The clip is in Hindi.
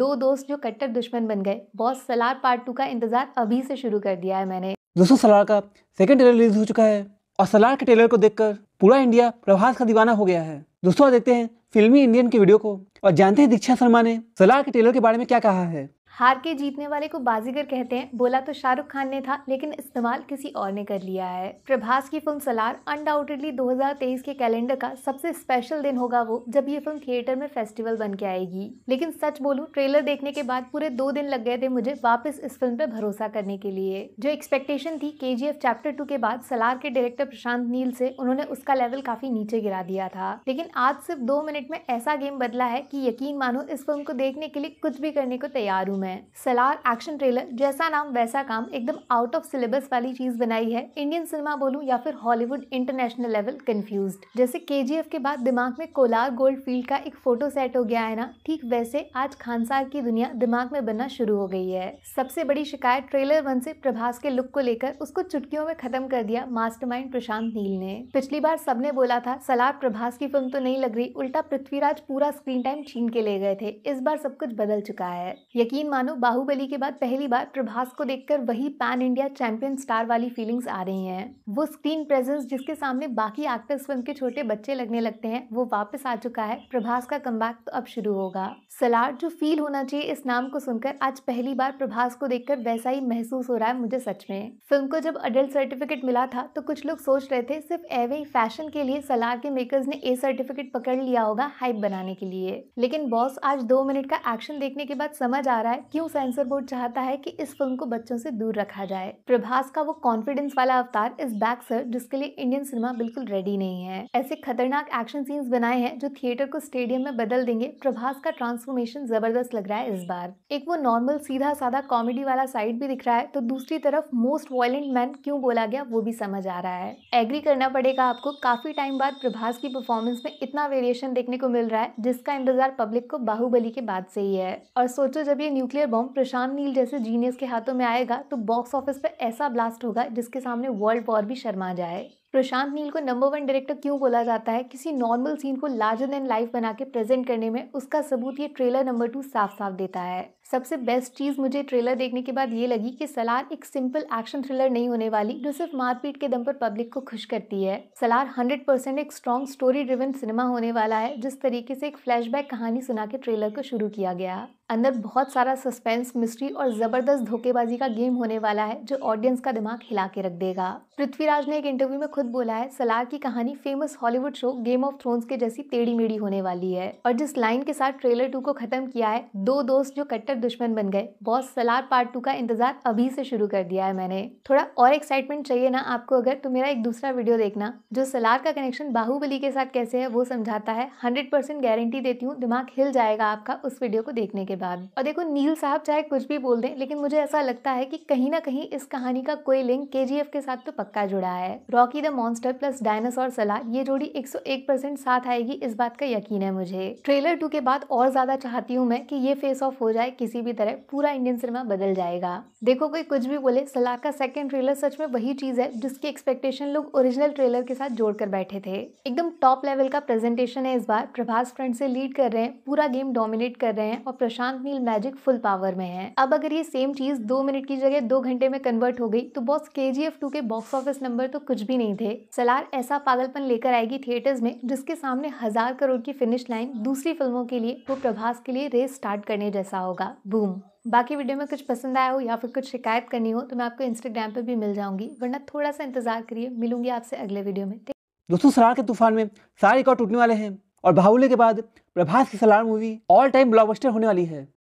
दो दोस्त जो कट्टर दुश्मन बन गए बॉस सलार पार्ट टू का इंतजार अभी से शुरू कर दिया है मैंने दोस्तों सलार का सेकंड ट्रेलर रिलीज हो चुका है और सलार के ट्रेलर को देखकर पूरा इंडिया प्रभास का दीवाना हो गया है दोस्तों देखते हैं फिल्मी इंडियन की वीडियो को और जानते हैं दीक्षा शर्मा ने सलार के ट्रेलर के बारे में क्या कहा है हार के जीतने वाले को बाजीगर कहते हैं बोला तो शाहरुख खान ने था लेकिन इस्तेमाल किसी और ने कर लिया है प्रभास की फिल्म सलार अनडाउटेडली 2023 के कैलेंडर का सबसे स्पेशल दिन होगा वो जब ये फिल्म थिएटर में फेस्टिवल बन के आएगी लेकिन सच बोलूँ ट्रेलर देखने के बाद पूरे दो दिन लग गए थे मुझे वापस इस फिल्म पर भरोसा करने के लिए जो एक्सपेक्टेशन थी के चैप्टर टू के बाद सलार के डायरेक्टर प्रशांत नील से उन्होंने उसका लेवल काफी नीचे गिरा दिया था लेकिन आज सिर्फ दो मिनट में ऐसा गेम बदला है की यकीन मानो इस फिल्म को देखने के लिए कुछ भी करने को तैयार हूँ में सलार एक्शन ट्रेलर जैसा नाम वैसा काम एकदम आउट ऑफ सिलेबस वाली चीज बनाई है इंडियन सिनेमा बोलूं या फिर हॉलीवुड इंटरनेशनल लेवल कंफ्यूज जैसे के के बाद दिमाग में कोलार गोल्ड फील्ड का एक फोटो सेट हो गया है ना ठीक वैसे आज खानसार की दुनिया दिमाग में बनना शुरू हो गई है सबसे बड़ी शिकायत ट्रेलर वन से प्रभास के लुक को लेकर उसको चुटकियों में खत्म कर दिया मास्टरमाइंड प्रशांत नील ने पिछली बार सबने बोला था सलार प्रभास की फिल्म तो नहीं लग रही उल्टा पृथ्वीराज पूरा स्क्रीन टाइम छीन के ले गए थे इस बार सब कुछ बदल चुका है यकीन मानो बाहुबली के बाद पहली बार प्रभास को देखकर वही पैन इंडिया चैंपियन स्टार वाली फीलिंग्स आ रही हैं वो स्क्रीन प्रेजेंस जिसके सामने बाकी एक्टर्स फिल्म के छोटे बच्चे लगने लगते हैं वो वापस आ चुका है प्रभास का कम तो अब शुरू होगा सलाड जो फील होना चाहिए इस नाम को सुनकर आज पहली बार प्रभास को देखकर वैसा ही महसूस हो रहा है मुझे सच में फिल्म को जब अडल्ट सर्टिफिकेट मिला था तो कुछ लोग सोच रहे थे सिर्फ एवे फैशन के लिए सलार के मेकर्स ने ए सर्टिफिकेट पकड़ लिया होगा हाइप बनाने के लिए लेकिन बॉस आज दो मिनट का एक्शन देखने के बाद समझ आ रहा है है क्यों सेंसर बोर्ड चाहता है कि इस फिल्म को बच्चों से दूर रखा जाए प्रभास का वो कॉन्फिडेंस वाला अवतार इस बैक सर जिसके लिए इंडियन सिनेमा बिल्कुल रेडी नहीं है ऐसे खतरनाक एक्शन सीन्स बनाए हैं जो थिएटर को स्टेडियम में बदल देंगे प्रभास का ट्रांसफॉर्मेशन जबरदस्त लग रहा है इस बार एक वो नॉर्मल सीधा साधा कॉमेडी वाला साइड भी दिख रहा है तो दूसरी तरफ मोस्ट वायलेंट मैन क्यों बोला गया वो भी समझ आ रहा है एग्री करना पड़ेगा आपको काफी टाइम बाद प्रभास की परफॉर्मेंस में इतना वेरिएशन देखने को मिल रहा है जिसका इंतजार पब्लिक को बाहुबली के बाद से ही है और सोचो जब ये new nuclear bomb Prashanth Neel जैसे जीनियस के हाथों में आएगा तो बॉक्स ऑफिस पर ऐसा ब्लास्ट होगा जिसके सामने वर्ल्ड वॉर भी शर्मा जाए प्रशांत नील को नंबर वन डायरेक्टर क्यों बोला जाता है किसी नॉर्मल सीन को लार्जर देन लाइफ बना के प्रेजेंट करने में उसका सबूत ये ट्रेलर नंबर टू साफ साफ देता है सबसे बेस्ट चीज़ मुझे ट्रेलर देखने के बाद ये लगी कि सलार एक सिंपल एक्शन थ्रिलर नहीं होने वाली जो सिर्फ मारपीट के दम पर पब्लिक को खुश करती है सलार परसेंट एक स्ट्रॉन्ग स्टोरी ड्रिवन सिनेमा होने वाला है जिस तरीके से एक फ्लैशबैक कहानी सुना के ट्रेलर को शुरू किया गया अंदर बहुत सारा सस्पेंस मिस्ट्री और जबरदस्त धोखेबाजी का गेम होने वाला है जो ऑडियंस का दिमाग हिला के रख देगा पृथ्वीराज ने एक इंटरव्यू में खुद खुद बोला है सलार की कहानी famous Hollywood show game of thrones के जैसी टेढ़ी मेढ़ी होने वाली है और जिस लाइन के साथ ट्रेलर टू को खत्म किया है दो दोस्त जो कट्टर दुश्मन बन गए बॉस सलार पार्ट टू का इंतजार अभी से शुरू कर दिया है मैंने थोड़ा और एक्साइटमेंट चाहिए ना आपको अगर तो मेरा एक दूसरा वीडियो देखना जो सलार का कनेक्शन बाहुबली के साथ कैसे है वो समझाता है हंड्रेड परसेंट गारंटी देती हूँ दिमाग हिल जाएगा आपका उस वीडियो को देखने के बाद और देखो नील साहब चाहे कुछ भी बोल दें लेकिन मुझे ऐसा लगता है की कहीं ना कहीं इस कहानी का कोई लिंक के के साथ तो पक्का जुड़ा है Rocky the monster plus dinosaur सला ये जोड़ी 101 परसेंट साथ आएगी इस बात का यकीन है मुझे ट्रेलर टू के बाद और ज्यादा चाहती हूँ मैं कि ये फेस ऑफ हो जाए किसी भी तरह पूरा इंडियन सिनेमा बदल जाएगा देखो कोई कुछ भी बोले सलाह का सेकेंड ट्रेलर सच में वही चीज है जिसकी एक्सपेक्टेशन लोग ओरिजिनल ट्रेलर के साथ जोड़कर बैठे थे एकदम टॉप लेवल का प्रेजेंटेशन है इस बार प्रभास फ्रंट से लीड कर रहे हैं पूरा गेम डोमिनेट कर रहे हैं और Prashanth Neel magic full power में है अब अगर ये सेम चीज दो मिनट की जगह दो घंटे में कन्वर्ट हो गई तो बॉस के जी के बॉक्स ऑफिस नंबर तो कुछ भी नहीं थे सलार ऐसा पागलपन लेकर आएगी थिएटर्स में जिसके सामने हजार करोड़ की फिनिश लाइन दूसरी फिल्मों के लिए वो प्रभास के लिए रेस स्टार्ट करने जैसा होगा बूम बाकी वीडियो में कुछ पसंद आया हो या फिर कुछ शिकायत करनी हो तो मैं आपको इंस्टाग्राम पर भी मिल जाऊंगी वरना थोड़ा सा इंतजार करिए मिलूंगी आपसे अगले वीडियो में दोस्तों सलार के तूफान में सारे रिकॉर्ड टूटने वाले हैं और बाहुल्य के बाद प्रभास की Salaar movie all time blockbuster होने वाली है